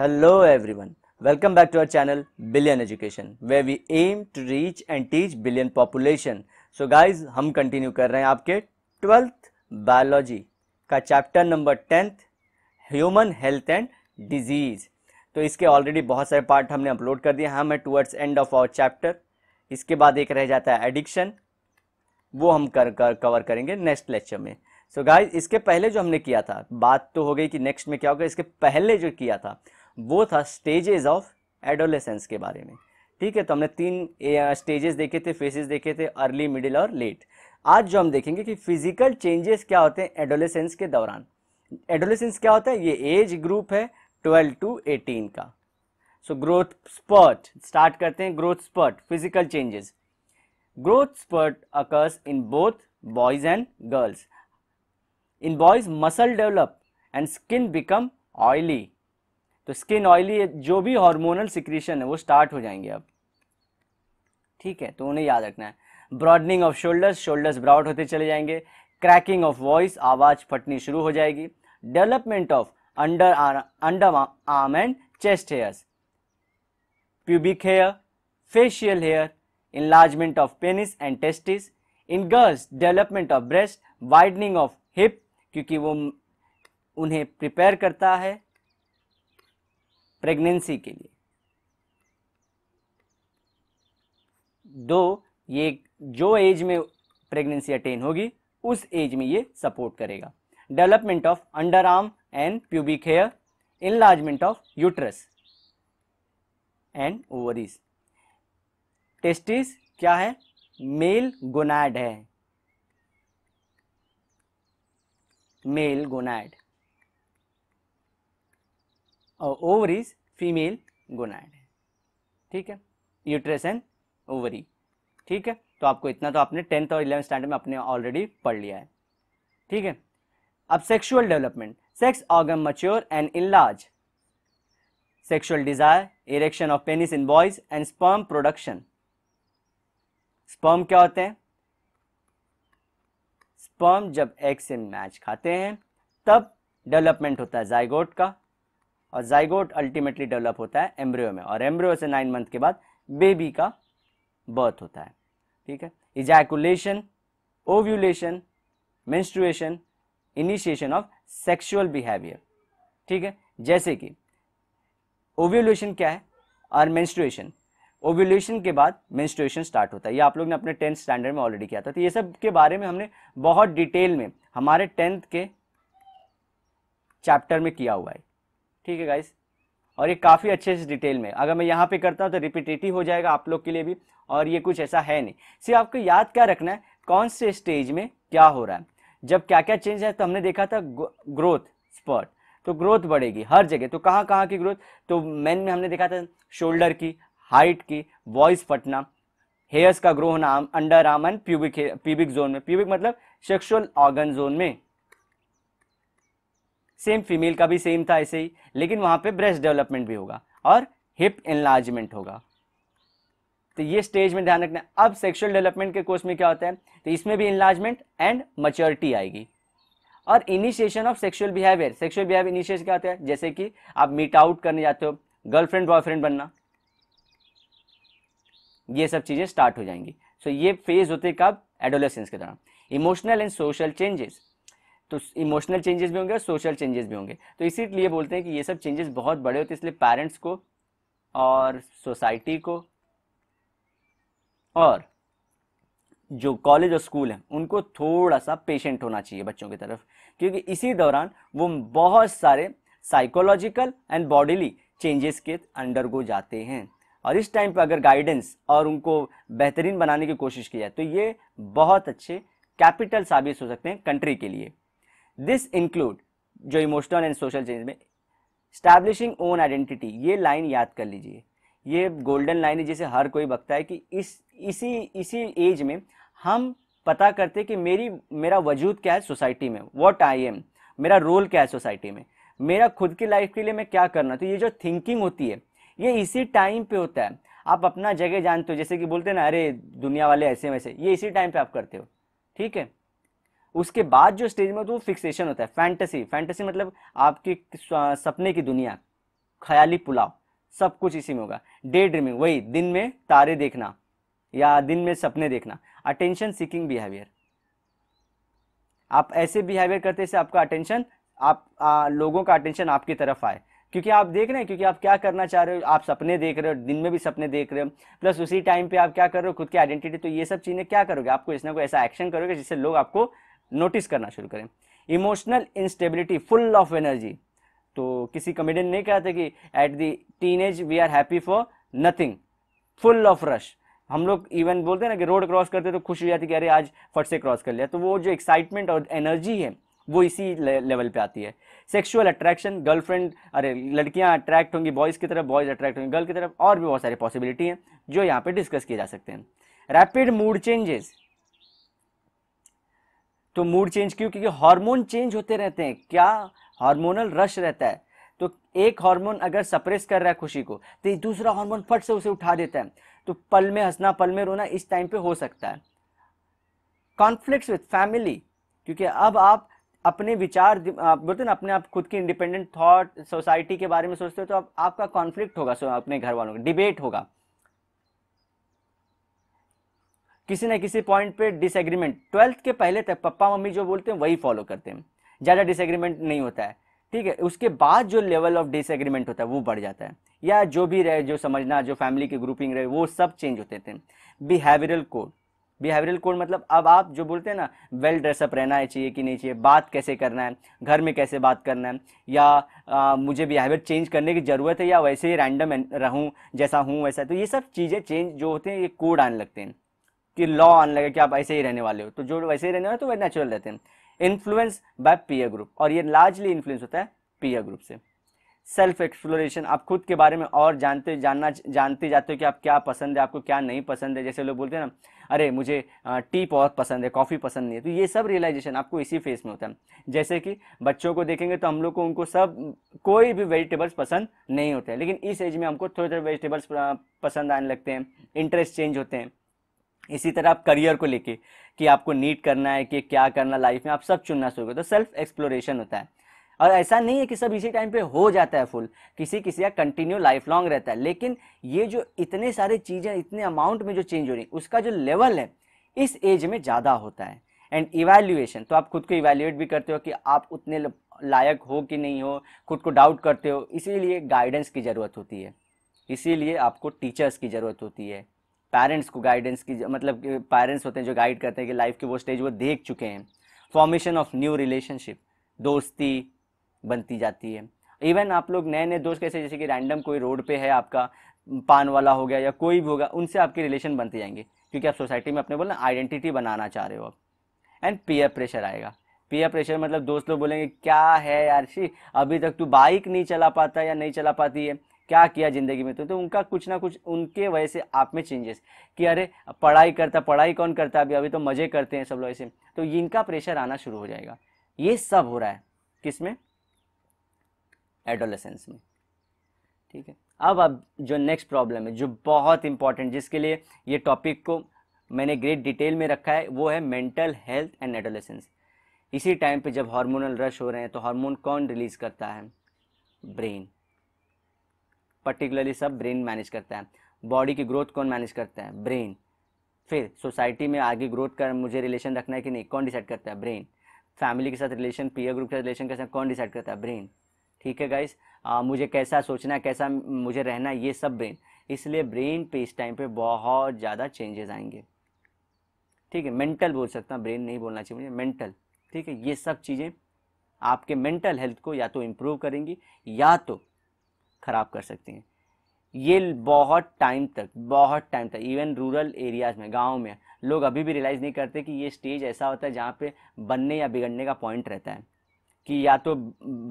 Hello everyone, welcome back to our channel Billion Education where we aim to reach and teach billion population. So guys हम continue कर रहे हैं आपके twelfth biology का chapter number tenth human health and disease तो इसके already बहुत सारे पार्ट हमने अपलोड कर दिए हम है towards end of our chapter इसके बाद एक रह जाता है एडिक्शन वो हम कर कर कवर करेंगे नेक्स्ट लेक्चर में सो so गाइस इसके पहले जो हमने किया था बात तो हो गई कि नेक्स्ट में क्या होगा इसके पहले जो किया था वो था स्टेजेस ऑफ एडोलेसेंस के बारे में ठीक है तो हमने तीन स्टेजेस देखे थे फेसेस देखे थे अर्ली मिडिल और लेट आज जो हम देखेंगे कि फिजिकल चेंजेस क्या होते हैं एडोलेसेंस के दौरान एडोलेसेंस क्या होता है ये एज ग्रुप है 12 टू 18 का सो ग्रोथ स्पर्ट स्टार्ट करते हैं growth spurt physical changes growth spurt occurs in both boys and girls in boys muscle develop and skin become oily तो स्किन ऑयली जो भी हार्मोनल सिक्रीशन है वो start हो जाएंगे अब ठीक है तो उन्हें याद रखना है broadening of shoulders shoulders broad होते चले जाएंगे क्रैकिंग ऑफ वॉइस आवाज़ फटनी शुरू हो जाएगी development of under under arm and chest hairs pubic hair facial hair enlargement of penis and testis in girls development of breast widening of hip क्योंकि वो उन्हें प्रिपेयर करता है प्रेगनेंसी के लिए दो ये जो एज में प्रेगनेंसी अटेन होगी उस एज में ये सपोर्ट करेगा development of under arm and pubic hair enlargement of uterus and ovaries testis क्या है मेल गोनाड है मेल गोनाड और ओवरीज फीमेल गोनाइड है ठीक है यूट्रस एंड ओवरी ठीक है तो आपको इतना तो आपने टेंथ और इलेवेंथ स्टैंडर्ड में अपने ऑलरेडी पढ़ लिया है ठीक है अब sexual development sex organ mature and enlarge sexual desire erection of penis in boys and sperm production sperm क्या होते हैं स्पर्म जब एग से मैच खाते हैं तब डेवलपमेंट होता है जाइगोट का और जाइगोट अल्टीमेटली डेवलप होता है एम्ब्रियो में और एम्ब्रियो से नाइन मंथ के बाद बेबी का बर्थ होता है ठीक है ejaculation ovulation menstruation initiation of sexual behaviour ठीक है जैसे कि ओव्यूलेशन क्या है और मेंस्ट्रुएशन ओव्यूलेशन के बाद मेंस्ट्रुएशन स्टार्ट होता है ये आप लोग ने अपने टेंथ स्टैंडर्ड में ऑलरेडी किया था तो ये सब के बारे में हमने बहुत डिटेल में हमारे टेंथ के चैप्टर में किया हुआ है ठीक है गाइस और ये काफ़ी अच्छे से डिटेल में अगर मैं यहाँ पे करता हूँ तो रिपीटेटिव हो जाएगा आप लोग के लिए भी और ये कुछ ऐसा है नहीं सिर्फ आपको याद क्या रखना है कौन से स्टेज में क्या हो रहा है जब क्या क्या चेंज है तो हमने देखा था ग्रोथ स्पॉट तो ग्रोथ बढ़ेगी हर जगह तो कहाँ कहाँ की ग्रोथ तो मैन में हमने देखा था शोल्डर की हाइट की वॉइस फटना हेयर्स का ग्रो होना under arm and pubic pubic zone में प्यूबिक मतलब सेक्सुअल ऑर्गन जोन में सेम फीमेल का भी सेम था ऐसे ही लेकिन वहाँ पे ब्रेस्ट डेवलपमेंट भी होगा और हिप एनलार्जमेंट होगा तो ये स्टेज में ध्यान रखना अब सेक्सुअल डेवलपमेंट के कोर्स में क्या होता है तो इसमें भी इन्लार्जमेंट एंड मच्योरिटी आएगी और initiation of sexual behaviour sexual behaviour initiation क्या होता है जैसे कि आप मीट आउट करने जाते हो गर्लफ्रेंड बॉयफ्रेंड बनना ये सब चीज़ें स्टार्ट हो जाएंगी सो so, ये फेज होते कब एडोलेसेंस के दौरान इमोशनल एंड सोशल चेंजेस तो इमोशनल चेंजेस भी होंगे और सोशल चेंजेस भी होंगे तो इसीलिए बोलते हैं कि ये सब चेंजेस बहुत बड़े होते हैं इसलिए पेरेंट्स को और सोसाइटी को और जो कॉलेज और स्कूल हैं उनको थोड़ा सा पेशेंट होना चाहिए बच्चों की तरफ क्योंकि इसी दौरान वो बहुत सारे साइकोलॉजिकल एंड बॉडीली चेंजेस के अंडर गो जाते हैं और इस टाइम पर अगर गाइडेंस और उनको बेहतरीन बनाने की कोशिश की जाए तो ये बहुत अच्छे कैपिटल साबित हो सकते हैं कंट्री के लिए दिस इंक्लूड जो इमोशनल एंड सोशल चेंज में स्टैब्लिशिंग ओन आइडेंटिटी ये लाइन याद कर लीजिए ये गोल्डन लाइन है जिसे हर कोई बकता है कि इस इसी इसी एज में हम पता करते कि मेरी मेरा वजूद क्या है सोसाइटी में वॉट आई एम मेरा रोल क्या है सोसाइटी में मेरा खुद की लाइफ के लिए मैं क्या करना तो ये जो थिंकिंग होती है ये इसी टाइम पे होता है आप अपना जगह जानते हो जैसे कि बोलते हैं ना अरे दुनिया वाले ऐसे वैसे ये इसी टाइम पे आप करते हो ठीक है उसके बाद जो स्टेज में तो फिक्सेशन होता है फैंटेसी फैंटेसी मतलब आपकी सपने की दुनिया ख्याली पुलाव सब कुछ इसी में होगा डे ड्रीमिंग वही दिन में तारे देखना या दिन में सपने देखना अटेंशन सीकिंग बिहेवियर आप ऐसे बिहेवियर करते से आपका अटेंशन आप आ, लोगों का अटेंशन आपकी तरफ आए क्योंकि आप देख रहे हैं क्योंकि आप क्या करना चाह रहे हो आप सपने देख रहे हो दिन में भी सपने देख रहे हो प्लस उसी टाइम पे आप क्या कर रहे हो खुद की आइडेंटिटी तो ये सब चीज़ें क्या करोगे आपको इसने को ऐसा एक्शन करोगे जिससे लोग आपको नोटिस करना शुरू करें emotional instability full of energy तो किसी कॉमेडियन ने कहा था कि at the teenage we are happy for nothing full of rush हम लोग इवन बोलते हैं ना कि रोड क्रॉस करते तो खुश हो जाती कि अरे आज फट से क्रॉस कर लिया तो वो जो एक्साइटमेंट और एनर्जी है वो इसी लेवल पे आती है सेक्सुअल अट्रैक्शन गर्लफ्रेंड अरे लड़कियां अट्रैक्ट होंगी बॉयज़ की तरफ बॉयज़ अट्रैक्ट होंगे गर्ल की तरफ और भी बहुत सारी पॉसिबिलिटी हैं जो यहाँ पे डिस्कस किए जा सकते हैं रैपिड मूड चेंजेस तो मूड चेंज क्यों क्योंकि हार्मोन चेंज होते रहते हैं क्या हार्मोनल रश रहता है तो एक हार्मोन अगर सप्रेस कर रहा है खुशी को तो दूसरा हार्मोन फट से उसे उठा देता है तो पल में हंसना पल में रोना इस टाइम पे हो सकता है कॉन्फ्लिक्ट विथ फैमिली क्योंकि अब आप अपने विचार आप बोलते ना अपने आप खुद की इंडिपेंडेंट थॉट सोसाइटी के बारे में सोचते हो तो आप, आपका कॉन्फ्लिक्ट होगा अपने घर वालों का डिबेट होगा किसी ना किसी पॉइंट पे डिसएग्रीमेंट ट्वेल्थ के पहले तक पप्पा मम्मी जो बोलते हैं वही फॉलो करते हैं ज़्यादा डिसएग्रीमेंट नहीं होता है ठीक है उसके बाद जो लेवल ऑफ डिसएग्रीमेंट होता है वो बढ़ जाता है या जो भी रहे जो समझना जो फैमिली की ग्रुपिंग रहे वो सब चेंज होते थे बिहेवियरल कोड बिहेवियरल कोड मतलब अब आप जो बोलते हैं ना वेल ड्रेसअप रहना है चाहिए कि नहीं चाहिए बात कैसे करना है घर में कैसे बात करना है या आ, मुझे बिहेवियर चेंज करने की ज़रूरत है या वैसे ही रैंडम रहूँ जैसा हूँ वैसा तो ये सब चीज़ें चेंज जो होते हैं ये कोड आने लगते हैं कि लॉ आने लगे कि आप ऐसे ही रहने वाले हो तो जो वैसे ही रहने वाले तो वह नेचुरल रहते हैं इन्फ्लुएंस बाय पीयर ग्रुप और ये लार्जली इन्फ्लुएंस होता है पीयर ग्रुप से सेल्फ एक्सप्लोरेशन आप खुद के बारे में और जानते जानना जानते जाते हो कि आप क्या पसंद है आपको क्या नहीं पसंद है जैसे लोग बोलते हैं ना अरे मुझे टी बहुत पसंद है कॉफ़ी पसंद नहीं है तो ये सब रियलाइजेशन आपको इसी फेस में होता है जैसे कि बच्चों को देखेंगे तो हम लोग को उनको सब कोई भी वेजिटेबल्स पसंद नहीं होते हैं लेकिन इस एज में हमको थोड़े थोड़े वेजिटेबल्स पसंद आने लगते हैं इंटरेस्ट चेंज होते हैं इसी तरह आप करियर को लेके कि आपको नीट करना है कि क्या करना लाइफ में आप सब चुनना शुरू तो सेल्फ एक्सप्लोरेशन होता है और ऐसा नहीं है कि सब इसी टाइम पे हो जाता है फुल किसी किसी का कंटिन्यू लाइफ लॉन्ग रहता है लेकिन ये जो इतने सारे चीज़ें इतने अमाउंट में जो चेंज हो रही है उसका जो लेवल है इस एज में ज़्यादा होता है एंड इवेल्यूएशन तो आप खुद को इवेल्यूएट भी करते हो कि आप उतने लायक हो कि नहीं हो खुद को डाउट करते हो इसीलिए गाइडेंस की ज़रूरत होती है इसीलिए आपको टीचर्स की ज़रूरत होती है पेरेंट्स को गाइडेंस की मतलब पेरेंट्स होते हैं जो गाइड करते हैं कि लाइफ की वो स्टेज वो देख चुके हैं फॉर्मेशन ऑफ न्यू रिलेशनशिप दोस्ती बनती जाती है इवन आप लोग नए नए दोस्त कैसे जैसे कि रैंडम कोई रोड पे है आपका पान वाला हो गया या कोई भी होगा उनसे आपके रिलेशन बनते जाएंगे क्योंकि आप सोसाइटी में अपने बोलना आइडेंटिटी बनाना चाह रहे हो आप एंड पीयर प्रेशर आएगा पीयर प्रेशर मतलब दोस्त लोग बोलेंगे क्या है यार शी अभी तक तू बाइक नहीं चला पाता या नहीं चला पाती है क्या किया ज़िंदगी में तो, तो उनका कुछ ना कुछ उनके वजह से आप में चेंजेस कि अरे पढ़ाई करता पढ़ाई कौन करता अभी अभी तो मज़े करते हैं सब लोग ऐसे तो इनका प्रेशर आना शुरू हो जाएगा ये सब हो रहा है किस में एडोलेसेंस में ठीक है अब अब जो नेक्स्ट प्रॉब्लम है जो बहुत इंपॉर्टेंट जिसके लिए ये टॉपिक को मैंने ग्रेट डिटेल में रखा है वो है मेंटल हेल्थ एंड एडोलेसेंस इसी टाइम पे जब हार्मोनल रश हो रहे हैं तो हार्मोन कौन रिलीज़ करता है ब्रेन पर्टिकुलरली सब ब्रेन मैनेज करता है बॉडी की ग्रोथ कौन मैनेज करता है ब्रेन फिर सोसाइटी में आगे ग्रोथ कर मुझे रिलेशन रखना है कि नहीं कौन डिसाइड करता है ब्रेन फैमिली के साथ रिलेशन पीयर ग्रुप के साथ रिलेशन के कौन डिसाइड करता है ब्रेन ठीक है गाइस मुझे कैसा सोचना कैसा मुझे रहना ये सब ब्रेन इसलिए ब्रेन पे इस टाइम पे बहुत ज़्यादा चेंजेस आएंगे ठीक है मेंटल बोल सकता हूँ ब्रेन नहीं बोलना चाहिए मुझे मेंटल ठीक है ये सब चीज़ें आपके मेंटल हेल्थ को या तो इम्प्रूव करेंगी या तो ख़राब कर सकती हैं ये बहुत टाइम तक बहुत टाइम तक इवन रूरल एरियाज़ में गाँव में लोग अभी भी रियलाइज़ नहीं करते कि ये स्टेज ऐसा होता है जहाँ पे बनने या बिगड़ने का पॉइंट रहता है कि या तो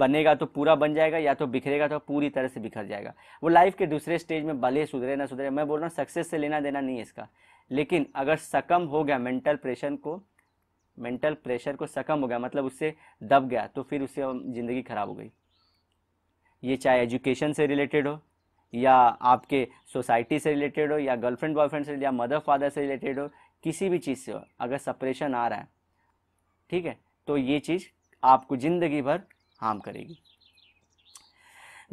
बनेगा तो पूरा बन जाएगा या तो बिखरेगा तो पूरी तरह से बिखर जाएगा वो लाइफ के दूसरे स्टेज में भले सुधरे ना सुधरे मैं बोल रहा हूँ सक्सेस से लेना देना नहीं है इसका लेकिन अगर सकम हो गया मेंटल प्रेशर को मेंटल प्रेशर को सकम हो गया मतलब उससे दब गया तो फिर उससे ज़िंदगी ख़राब हो गई ये चाहे एजुकेशन से रिलेटेड हो या आपके सोसाइटी से रिलेटेड हो या गर्लफ्रेंड बॉयफ्रेंड से या मदर फादर से रिलेटेड हो किसी भी चीज़ से हो अगर सपरेशन आ रहा है ठीक है तो ये चीज़ आपको ज़िंदगी भर हार्म करेगी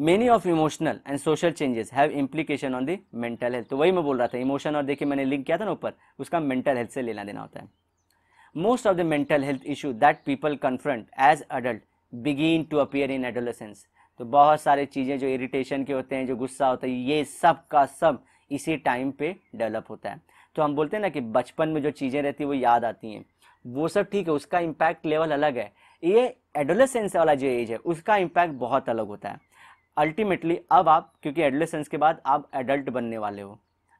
many of emotional and social changes have implication on the mental health तो वही मैं बोल रहा था इमोशन और देखिए मैंने लिंक किया था ना ऊपर उसका मेंटल हेल्थ से लेना देना होता है most of the mental health issue that people confront as adult begin to appear in adolescence तो बहुत सारे चीज़ें जो इरिटेशन के होते हैं जो गुस्सा होता है ये सब का सब इसी टाइम पे डेवलप होता है तो हम बोलते हैं ना कि बचपन में जो चीज़ें रहती हैं वो याद आती हैं वो सब ठीक है उसका इम्पैक्ट लेवल अलग है ये एडोलेसेंस वाला जो एज है उसका इम्पैक्ट बहुत अलग होता है अल्टीमेटली अब आप क्योंकि एडोलेसेंस के बाद आप एडल्ट बनने वाले हो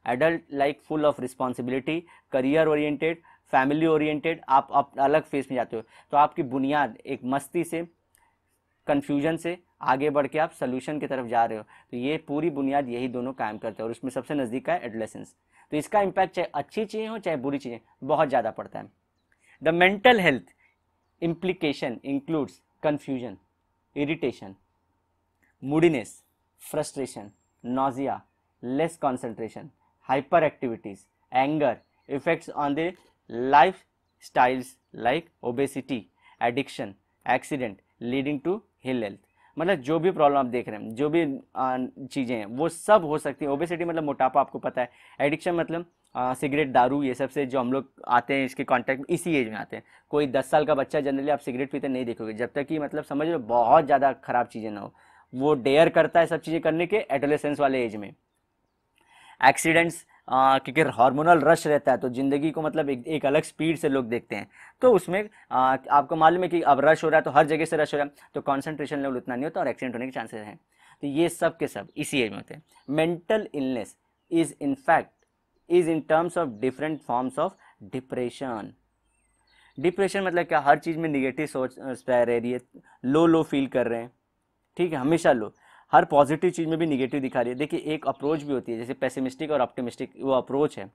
adult like full of responsibility career oriented family oriented आप अलग फेस में जाते हो तो आपकी बुनियाद एक मस्ती से कन्फ्यूजन से आगे बढ़ के आप सोल्यूशन की तरफ जा रहे हो तो ये पूरी बुनियाद यही दोनों काम करते हैं और उसमें सबसे नज़दीक है एडलेसेंस तो इसका इम्पैक्ट चाहे अच्छी चीज़ें हो चाहे बुरी चीज़ें बहुत ज़्यादा पड़ता है the mental health implication includes confusion irritation moodiness frustration nausea less concentration hyper activities anger effects on the life styles like obesity addiction accident leading to ill health मतलब जो भी प्रॉब्लम आप देख रहे हैं जो भी चीज़ें हैं वो सब हो सकती है ओबेसिटी मतलब मोटापा आपको पता है एडिक्शन मतलब सिगरेट दारू ये सब से जो हम लोग आते हैं इसके कांटेक्ट में इसी एज में आते हैं कोई दस साल का बच्चा जनरली आप सिगरेट पीते नहीं देखोगे जब तक कि मतलब समझ लो बहुत ज़्यादा ख़राब चीज़ें ना हो वो डेयर करता है सब चीज़ें करने के एडोलेसेंस वाले एज में एक्सीडेंट्स आ, क्योंकि हार्मोनल रश रहता है तो ज़िंदगी को मतलब एक, एक अलग स्पीड से लोग देखते हैं तो उसमें आ, आपको मालूम है कि अब रश हो रहा है तो हर जगह से रश हो रहा है तो कॉन्सेंट्रेशन लेवल उतना नहीं होता और एक्सीडेंट होने के चांसेस हैं तो ये सब के सब इसी एज में होते हैं mental illness is in fact is in terms of different forms of depression depression मतलब क्या हर चीज़ में निगेटिव सोच रह रही है लो लो फील कर रहे हैं ठीक है हमेशा लो हर पॉजिटिव चीज़ में भी निगेटिव दिखा रही है देखिए एक अप्रोच भी होती है जैसे पेसिमिस्टिक और ऑप्टिमिस्टिक वो अप्रोच है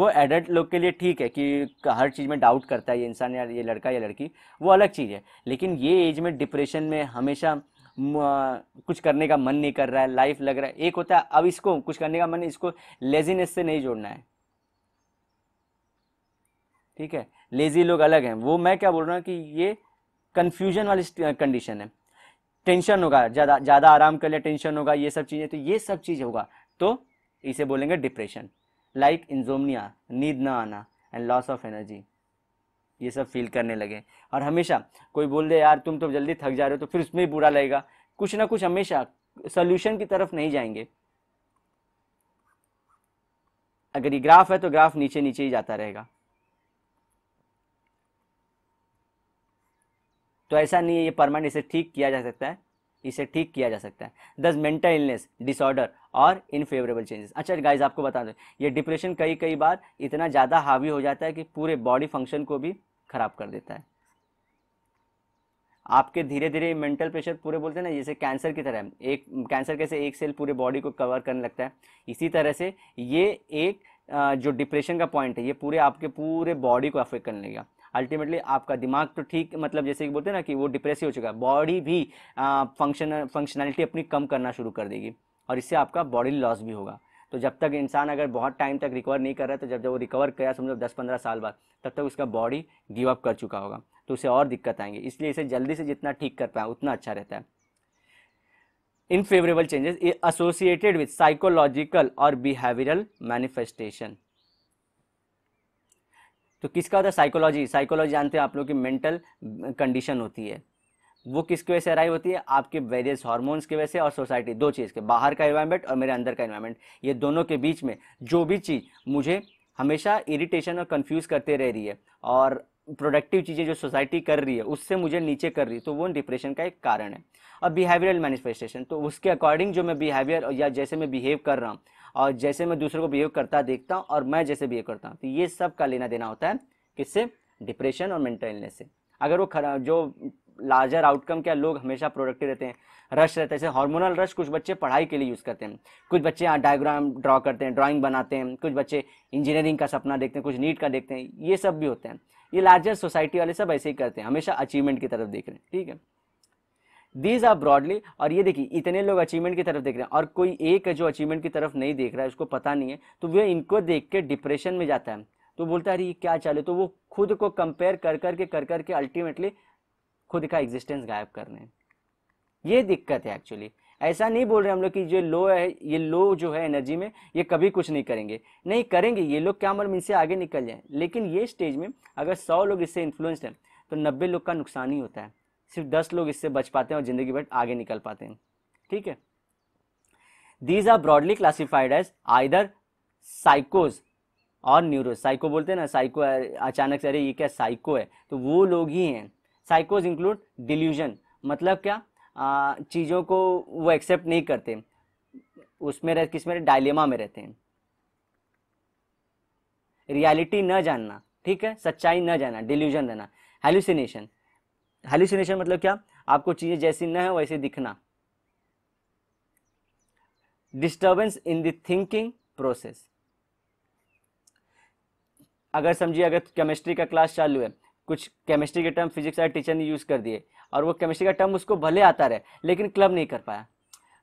वो एडल्ट लोग के लिए ठीक है कि हर चीज़ में डाउट करता है ये इंसान या ये लड़का या लड़की वो अलग चीज़ है लेकिन ये एज में डिप्रेशन में हमेशा कुछ करने का मन नहीं कर रहा है लाइफ लग रहा है एक होता है अब इसको कुछ करने का मन इसको लेजीनेस से नहीं जोड़ना है ठीक है लेजी लोग अलग हैं वो मैं क्या बोल रहा हूँ कि ये कन्फ्यूजन वाली कंडीशन है टेंशन होगा ज़्यादा ज़्यादा आराम कर लिया टेंशन होगा ये सब चीज़ें तो ये सब चीज़ होगा तो इसे बोलेंगे डिप्रेशन लाइक इंजोमनिया नींद ना आना एंड लॉस ऑफ एनर्जी ये सब फील करने लगे और हमेशा कोई बोल दे यार तुम तो जल्दी थक जा रहे हो तो फिर उसमें बुरा लगेगा कुछ ना कुछ हमेशा सोल्यूशन की तरफ नहीं जाएंगे अगर ये ग्राफ है तो ग्राफ नीचे नीचे ही जाता रहेगा तो ऐसा नहीं है ये परमानेंट इसे ठीक किया जा सकता है इसे ठीक किया जा सकता है दस मेंटल इलनेस डिसऑर्डर और इनफेवरेबल चेंजेस अच्छा गाइज आपको बता दें ये डिप्रेशन कई कई बार इतना ज़्यादा हावी हो जाता है कि पूरे बॉडी फंक्शन को भी खराब कर देता है आपके धीरे धीरे मेंटल प्रेशर पूरे बोलते हैं ना जैसे कैंसर की तरह एक कैंसर कैसे एक सेल पूरे बॉडी को कवर करने लगता है इसी तरह से ये एक जो डिप्रेशन का पॉइंट है ये पूरे आपके पूरे बॉडी को अफेक्ट करने लगेगा अल्टीमेटली आपका दिमाग तो ठीक मतलब जैसे कि बोलते हैं ना कि वो डिप्रेसिव हो चुका है बॉडी भी फंक्शन फंक्शनैलिटी अपनी कम करना शुरू कर देगी और इससे आपका बॉडी लॉस भी होगा तो जब तक इंसान अगर बहुत टाइम तक रिकवर नहीं कर रहा है तो जब जब वो रिकवर किया समझो दस पंद्रह साल बाद तब तक उसका बॉडी गिव अप कर चुका होगा तो उसे और दिक्कत आएंगी इसलिए इसे जल्दी से जितना ठीक कर पाए उतना अच्छा रहता है unfavourable changes associated with psychological और बिहेवियरल मैनिफेस्टेशन तो किसका होता है साइकोलॉजी साइकोलॉजी जानते हैं आप लोग की मेंटल कंडीशन होती है वो किसकी वजह से अराइव होती है आपके वेरियस हार्मोन्स की वजह से और सोसाइटी दो चीज़ के बाहर का इन्वायरमेंट और मेरे अंदर का इन्वायरमेंट ये दोनों के बीच में जो भी चीज़ मुझे हमेशा इरिटेशन और कन्फ्यूज़ करते रह रही है और प्रोडक्टिव चीज़ें जो सोसाइटी कर रही है उससे मुझे नीचे कर रही है तो वो डिप्रेशन का एक कारण है और बिहेवियरल मैनिफेस्टेशन तो उसके अकॉर्डिंग जो मैं बिहेवियर या जैसे मैं बिहेव कर रहा हूँ और जैसे मैं दूसरों को बिहेव करता देखता हूँ और मैं जैसे बिहेव करता हूँ तो ये सब का लेना देना होता है किससे डिप्रेशन और मेंटल इलनेस से अगर वो खरा जो लार्जर आउटकम क्या लोग हमेशा प्रोडक्टिव रहते हैं रश रहते हैं जैसे हार्मोनल रश कुछ बच्चे पढ़ाई के लिए यूज़ करते हैं कुछ बच्चे यहाँ डायग्राम ड्रॉ करते हैं ड्राइंग बनाते हैं कुछ बच्चे इंजीनियरिंग का सपना देखते हैं कुछ नीट का देखते हैं ये सब भी होते हैं ये लार्जर सोसाइटी वाले सब ऐसे ही करते हैं हमेशा अचीवमेंट की तरफ देख रहे हैं ठीक है दीज आर ब्रॉडली और ये देखिए इतने लोग अचीवमेंट की तरफ देख रहे हैं और कोई एक जो अचीवमेंट की तरफ नहीं देख रहा है उसको पता नहीं है तो वह इनको देख के डिप्रेशन में जाता है तो बोलता है अरे ये क्या चाले तो वो खुद को कंपेयर कर करके कर करके अल्टीमेटली खुद का एग्जिस्टेंस गायब करने ये दिक्कत है एक्चुअली ऐसा नहीं बोल रहे हम लोग कि जो लो है ये लो जो है एनर्जी में ये कभी कुछ नहीं करेंगे नहीं करेंगे ये लोग क्या मतलब इनसे आगे निकल जाए लेकिन ये स्टेज में अगर सौ लोग इससे इन्फ्लुएंस्ड हैं तो नब्बे लोग का नुकसान ही होता है सिर्फ दस लोग इससे बच पाते हैं और जिंदगी भर आगे निकल पाते हैं ठीक है these are broadly classified as either साइकोज और न्यूरो साइको बोलते हैं ना साइको अचानक से अरे ये क्या साइको है तो वो लोग ही हैं साइकोज इंक्लूड डिल्यूजन मतलब क्या चीज़ों को वो एक्सेप्ट नहीं करते उसमें रह किस डायलेमा में रहते हैं रियलिटी न जानना ठीक है सच्चाई न जाना डिल्यूजन रहना हेलुसिनेशन हेलिसिनेशन मतलब क्या आपको चीज़ें जैसी न है वैसे दिखना disturbance in the thinking process अगर समझिए अगर केमिस्ट्री का क्लास चालू है कुछ केमिस्ट्री के टर्म फिजिक्स वाले टीचर ने यूज़ कर दिए और वो केमिस्ट्री का टर्म उसको भले आता रहे लेकिन क्लब नहीं कर पाया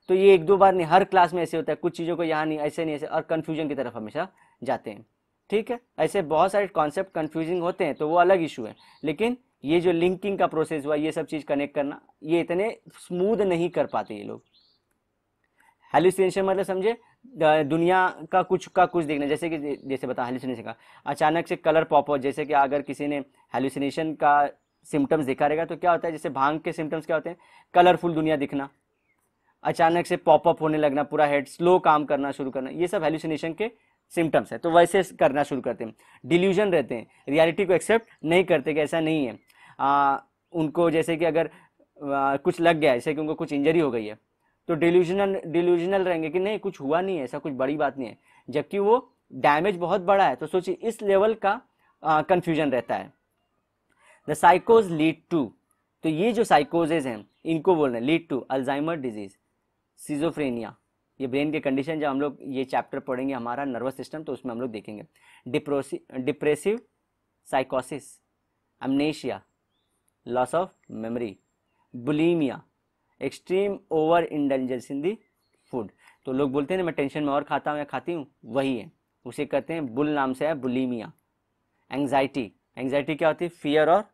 तो ये एक दो बार नहीं हर क्लास में ऐसे होता है कुछ चीज़ों को यहाँ नहीं ऐसे नहीं ऐसे और कन्फ्यूजन की तरफ हमेशा जाते हैं ठीक है ऐसे बहुत सारे कॉन्सेप्ट कन्फ्यूजिंग होते हैं तो वो अलग इशू है लेकिन ये जो लिंकिंग का प्रोसेस हुआ ये सब चीज़ कनेक्ट करना ये इतने स्मूथ नहीं कर पाते ये लोग हेलुसिनेशन मतलब समझे दुनिया का कुछ का कुछ देखना जैसे कि जैसे बता हेलुसिनेशन का अचानक से कलर पॉप हो जैसे कि अगर किसी ने हेलुसिनेशन का सिम्टम्स देखा रहेगा तो क्या होता है जैसे भांग के सिम्टम्स क्या होते हैं कलरफुल दुनिया दिखना अचानक से पॉपअप होने लगना पूरा हेड स्लो काम करना शुरू करना ये सब हेलुसिनेशन के सिम्टम्स है तो वैसे करना शुरू करते हैं डिल्यूजन रहते हैं रियलिटी को एक्सेप्ट नहीं करते कि ऐसा नहीं है आ, उनको जैसे कि अगर आ, कुछ लग गया जैसे कि उनको कुछ इंजरी हो गई है तो डिल्यूजनल डिल्यूजनल रहेंगे कि नहीं कुछ हुआ नहीं है ऐसा कुछ बड़ी बात नहीं है जबकि वो डैमेज बहुत बड़ा है तो सोचिए इस लेवल का कन्फ्यूजन रहता है द साइकोज लीड टू तो ये जो साइकोजेज हैं इनको बोल रहे हैं lead to Alzheimer disease schizophrenia ये ब्रेन के कंडीशन जब हम लोग ये चैप्टर पढ़ेंगे हमारा नर्वस सिस्टम तो उसमें हम लोग देखेंगे डिप्रोसी डिप्रेसिव साइकोसिस amnesia loss of memory bulimia extreme over indulgence in the food तो लोग बोलते हैं ना मैं टेंशन में और खाता हूँ या खाती हूँ वही है उसे कहते हैं बुल नाम से है बुलीमिया एंग्जाइटी एंग्जाइटी क्या होती है फियर और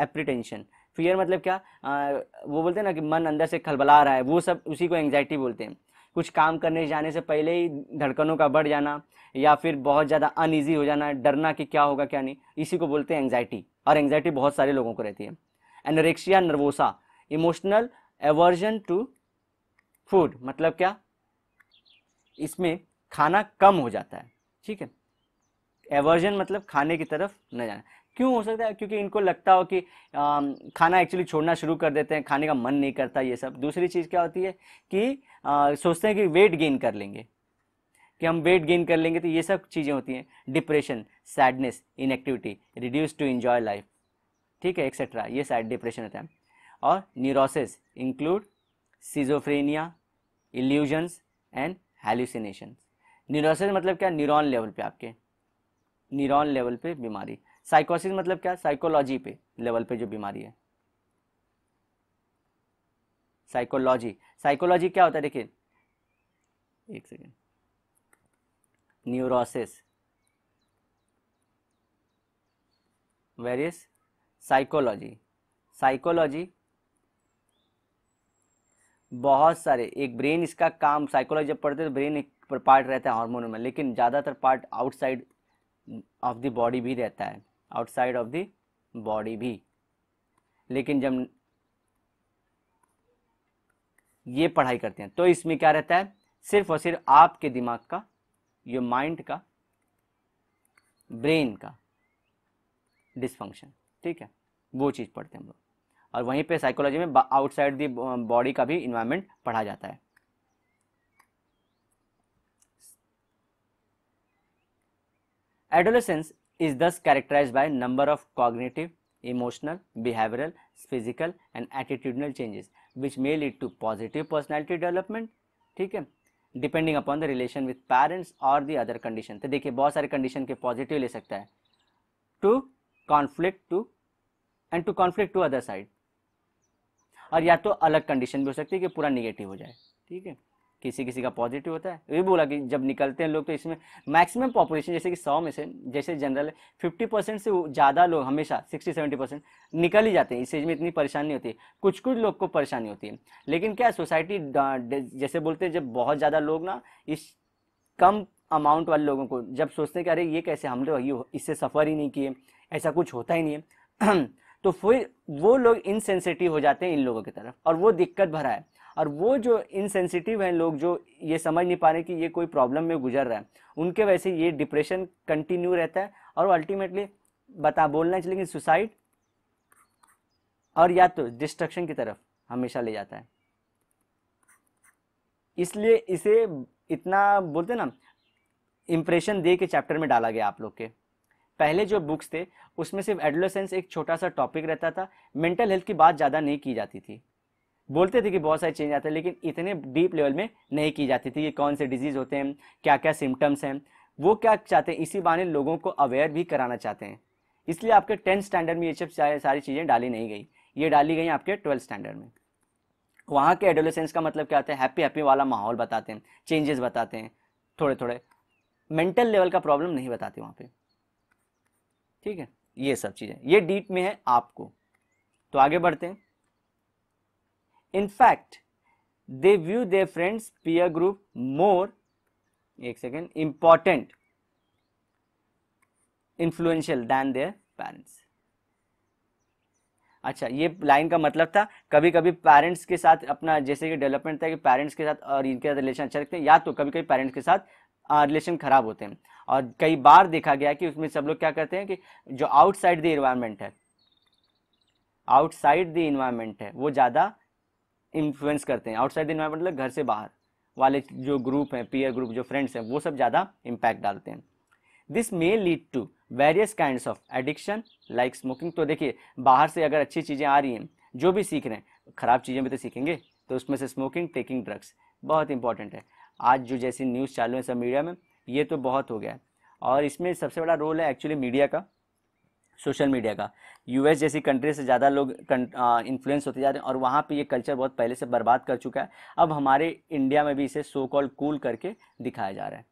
एप्रीटेंशन फियर मतलब क्या आ, वो बोलते हैं ना कि मन अंदर से खलबला रहा है वो सब उसी को एंग्जाइटी बोलते हैं कुछ काम करने जाने से पहले ही धड़कनों का बढ़ जाना या फिर बहुत ज़्यादा अनईजी हो जाना डरना कि क्या होगा क्या नहीं इसी को बोलते हैं एंगजाइटी और एंगजाइटी बहुत सारे लोगों को रहती है anorexia nervosa emotional aversion to food मतलब क्या इसमें खाना कम हो जाता है ठीक है एवर्जन मतलब खाने की तरफ न जाना क्यों हो सकता है क्योंकि इनको लगता हो कि आ, खाना एक्चुअली छोड़ना शुरू कर देते हैं खाने का मन नहीं करता ये सब दूसरी चीज़ क्या होती है कि आ, सोचते हैं कि वेट गेन कर लेंगे कि हम वेट गेन कर लेंगे तो ये सब चीज़ें होती हैं depression sadness inactivity reduce to enjoy life ठीक है एक्सेट्रा ये सैड डिप्रेशन होता है और neurosis include schizophrenia illusions and hallucination neurosis मतलब क्या न्यूरॉन लेवल पे आपके न्यूरॉन लेवल पे बीमारी साइकोसिस मतलब क्या साइकोलॉजी पे लेवल पे जो बीमारी है साइकोलॉजी साइकोलॉजी क्या होता है देखिए एक second neurosis various psychology psychology बहुत सारे एक ब्रेन इसका काम साइकोलॉजी जब पढ़ते हैं तो ब्रेन एक पार्ट रहता है हार्मोनों में लेकिन ज़्यादातर part outside of the body भी रहता है आउटसाइड ऑफ द बॉडी भी लेकिन जब ये पढ़ाई करते हैं तो इसमें क्या रहता है सिर्फ और सिर्फ आपके दिमाग का यो माइंड का ब्रेन का डिसफंक्शन ठीक है वो चीज़ पढ़ते हैं हम लोग और वहीं पे साइकोलॉजी में आउटसाइड दी बॉडी का भी इन्वायरमेंट पढ़ा जाता है adolescence is thus characterized by number of cognitive, emotional, behavioral, physical and attitudinal changes which may lead to positive personality development ठीक है depending upon the relation with parents और the other condition तो देखिए बहुत सारे कंडीशन के positive ले सकता है to conflict to and to conflict to other side और या तो अलग कंडीशन भी हो सकती है कि पूरा निगेटिव हो जाए ठीक है किसी किसी का पॉजिटिव होता है ये बोला कि जब निकलते हैं लोग तो इसमें मैक्सिमम पॉपुलेशन जैसे कि सौ में से जैसे जनरल फिफ्टी परसेंट से ज़्यादा लोग हमेशा सिक्सटी सेवेंटी परसेंट निकल ही जाते हैं इस एज में इतनी परेशानी होती है कुछ कुछ लोग को परेशानी होती है लेकिन क्या सोसाइटी जैसे बोलते हैं जब बहुत ज़्यादा लोग ना इस कम अमाउंट वाले लोगों को जब सोचते हैं कि अरे ये कैसे हम लोग तो ये इससे सफ़र ही नहीं किए ऐसा कुछ होता ही नहीं है तो फिर वो लोग इनसेंसिटिव हो जाते हैं इन लोगों की तरफ और वो दिक्कत भरा है और वो जो इनसेंसिटिव हैं लोग जो ये समझ नहीं पा रहे कि ये कोई प्रॉब्लम में गुजर रहा है उनके वैसे ये डिप्रेशन कंटिन्यू रहता है और अल्टीमेटली बता बोलना चाहिए लेकिन सुसाइड और या तो डिस्ट्रक्शन की तरफ हमेशा ले जाता है इसलिए इसे इतना बोलते ना इम्प्रेशन दे के चैप्टर में डाला गया आप लोग के पहले जो बुक्स थे उसमें सिर्फ एडोलेसेंस एक छोटा सा टॉपिक रहता था मेंटल हेल्थ की बात ज़्यादा नहीं की जाती थी बोलते थे कि बहुत सारे चेंज आते हैं लेकिन इतने डीप लेवल में नहीं की जाती थी कि कौन से डिजीज़ होते हैं क्या क्या सिम्टम्स हैं वो क्या चाहते हैं इसी बहाने लोगों को अवेयर भी कराना चाहते हैं इसलिए आपके टेंथ स्टैंडर्ड में ये सब सारी चीज़ें डाली नहीं गई ये डाली गई आपके ट्वेल्थ स्टैंडर्ड में वहाँ के एडोलेसेंस का मतलब क्या होता है हैप्पी हैप्पी वाला माहौल बताते हैं चेंजेस बताते हैं थोड़े थोड़े मेंटल लेवल का प्रॉब्लम नहीं बताते वहाँ पे ठीक है ये सब चीज़ें ये डीप में है आपको तो आगे बढ़ते हैं in fact they view they friends peer group more एक second important influential than their parents अच्छा ये लाइन का मतलब था कभी कभी पेरेंट्स के साथ अपना जैसे कि डेवलपमेंट था कि पेरेंट्स के साथ और इनके साथ रिलेशन अच्छा रखते हैं या तो कभी कभी पेरेंट्स के साथ रिलेशन खराब होते हैं और कई बार देखा गया कि उसमें सब लोग क्या करते हैं कि जो आउटसाइड द इन्वायरमेंट है आउटसाइड द इन्वायरमेंट है वो ज़्यादा इन्फ्लुएंस करते हैं आउटसाइड दिन मतलब घर से बाहर वाले जो ग्रुप हैं पीयर ग्रुप जो फ्रेंड्स हैं वो सब ज़्यादा इम्पैक्ट डालते हैं this may lead to various kind of addiction like smoking तो देखिए बाहर से अगर अच्छी चीज़ें आ रही हैं जो भी सीख रहे हैं ख़राब चीज़ें भी तो सीखेंगे तो उसमें से स्मोकिंग टेकिंग ड्रग्स बहुत इंपॉर्टेंट है आज जो जैसी न्यूज़ चालू है सब मीडिया में ये तो बहुत हो गया है और इसमें सबसे बड़ा रोल है एक्चुअली मीडिया का सोशल मीडिया का यूएस जैसी कंट्री से ज़्यादा लोग इन्फ्लुएंस होते जा रहे हैं और वहाँ पे ये कल्चर बहुत पहले से बर्बाद कर चुका है अब हमारे इंडिया में भी इसे सो कॉल कूल करके दिखाया जा रहा है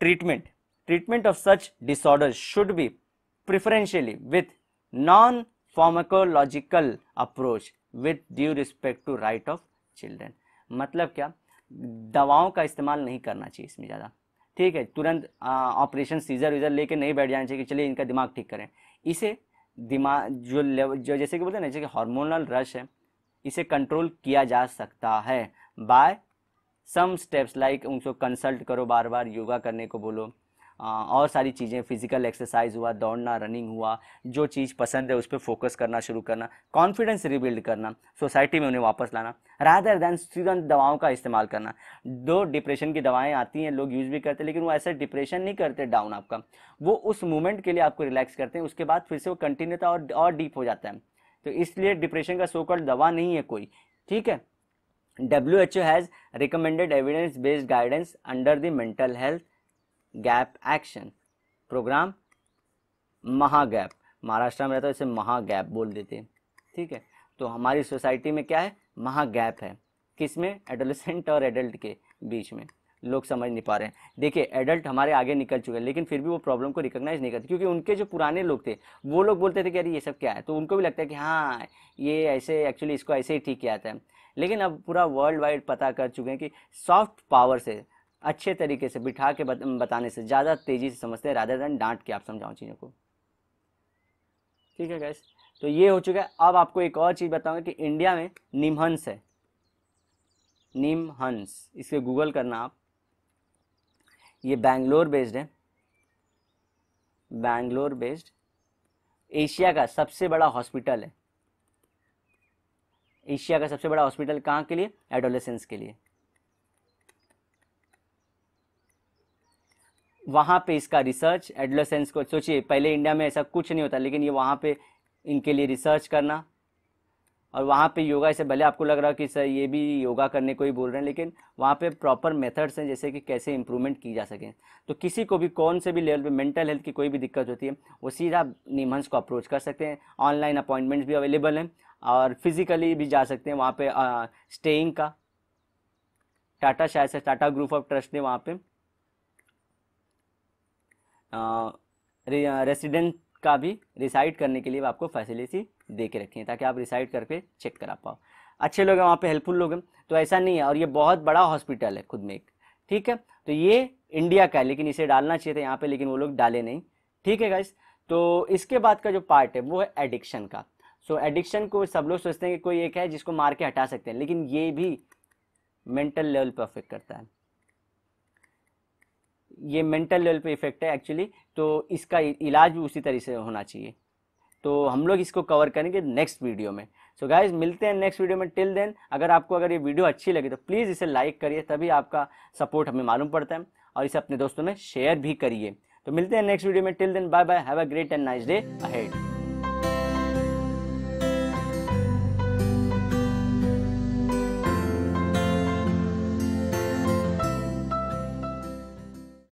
treatment treatment of such disorder should be preferentially with non pharmacological approach with due respect to right of children मतलब क्या दवाओं का इस्तेमाल नहीं करना चाहिए इसमें ज़्यादा ठीक है तुरंत ऑपरेशन सीजर वीज़र लेके नहीं बैठ जाना चाहिए कि चलिए इनका दिमाग ठीक करें इसे दिमाग जो लेवल जो जैसे कि बोलते हैं ना जैसे कि हार्मोनल रश है इसे कंट्रोल किया जा सकता है बाय सम स्टेप्स लाइक उनको कंसल्ट करो बार बार योगा करने को बोलो और सारी चीज़ें फिज़िकल एक्सरसाइज हुआ दौड़ना रनिंग हुआ जो चीज़ पसंद है उस पर फोकस करना शुरू करना कॉन्फिडेंस रिबिल्ड करना सोसाइटी में उन्हें वापस लाना रादर देन स्टूडेंट दवाओं का इस्तेमाल करना दो डिप्रेशन की दवाएं आती हैं लोग यूज़ भी करते हैं लेकिन वो ऐसे डिप्रेशन नहीं करते डाउन आपका वो उस मोमेंट के लिए आपको रिलैक्स करते हैं उसके बाद फिर से वो कंटिन्यूता और और डीप हो जाता है तो इसलिए डिप्रेशन का सोकल दवा नहीं है कोई ठीक है W H O has recommended evidence based guidance under the mental health gap action programme mhGAP Maharashtra में रहता है इसे महागैप बोल देते हैं ठीक है तो हमारी सोसाइटी में क्या है महागैप है किस में एडोलसेंट और एडल्ट के बीच में लोग समझ नहीं पा रहे हैं देखिए एडल्ट हमारे आगे निकल चुके हैं लेकिन फिर भी वो प्रॉब्लम को रिकॉग्नाइज नहीं करते क्योंकि उनके जो पुराने लोग थे वो लोग बोलते थे कि अरे ये सब क्या है तो उनको भी लगता है कि हाँ ये ऐसे एक्चुअली इसको ऐसे ही ठीक किया जाता है लेकिन अब पूरा वर्ल्ड वाइड पता कर चुके हैं कि सॉफ्ट पावर से अच्छे तरीके से बिठा के बताने से ज़्यादा तेज़ी से समझते हैं राधा दैन डांट के आप समझाओ चीज़ों को ठीक है गैस तो ये हो चुका है अब आपको एक और चीज़ बताऊंगा कि इंडिया में निमहंस है निमहंस इसे गूगल करना आप ये बैंगलोर बेस्ड है बैंगलोर बेस्ड एशिया का सबसे बड़ा हॉस्पिटल है एशिया का सबसे बड़ा हॉस्पिटल कहाँ के लिए एडोलेसेंस के लिए वहाँ पे इसका रिसर्च एडलोसेंस को सोचिए पहले इंडिया में ऐसा कुछ नहीं होता लेकिन ये वहाँ पे इनके लिए रिसर्च करना और वहाँ पे योगा से भले आपको लग रहा हो कि सर ये भी योगा करने को ही बोल रहे हैं लेकिन वहाँ पे प्रॉपर मेथड्स हैं जैसे कि कैसे इम्प्रूवमेंट की जा सके तो किसी को भी कौन से भी लेवल पे मेंटल हेल्थ की कोई भी दिक्कत होती है वो सीधा निमहंस को अप्रोच कर सकते हैं ऑनलाइन अपॉइंटमेंट्स भी अवेलेबल हैं और फिजिकली भी जा सकते हैं वहाँ पर स्टेइंग का टाटा शायद से टाटा ग्रुप ऑफ ट्रस्ट ने वहाँ पर रेसिडेंट का भी रिसाइड करने के लिए आपको फैसिलिटी दे के रखी है ताकि आप रिसाइड करके चेक करा पाओ अच्छे लोग हैं वहाँ पे हेल्पफुल लोग हैं तो ऐसा नहीं है और ये बहुत बड़ा हॉस्पिटल है खुद में एक ठीक है तो ये इंडिया का है लेकिन इसे डालना चाहिए था यहाँ पे लेकिन वो लोग डाले नहीं ठीक है गाइस तो इसके बाद का जो पार्ट है वो है एडिक्शन का सो so, एडिक्शन को सब लोग सोचते हैं कि कोई एक है जिसको मार के हटा सकते हैं लेकिन ये भी मेंटल लेवल पर अफेक्ट करता है ये मेंटल लेवल पे इफ़ेक्ट है एक्चुअली तो इसका इलाज भी उसी तरीके से होना चाहिए तो हम लोग इसको कवर करेंगे नेक्स्ट वीडियो में सो so गाइज मिलते हैं नेक्स्ट वीडियो में टिल देन अगर आपको अगर ये वीडियो अच्छी लगे तो प्लीज़ इसे लाइक करिए तभी आपका सपोर्ट हमें मालूम पड़ता है और इसे अपने दोस्तों में शेयर भी करिए तो मिलते हैं नेक्स्ट वीडियो में till then bye bye have a great and nice day ahead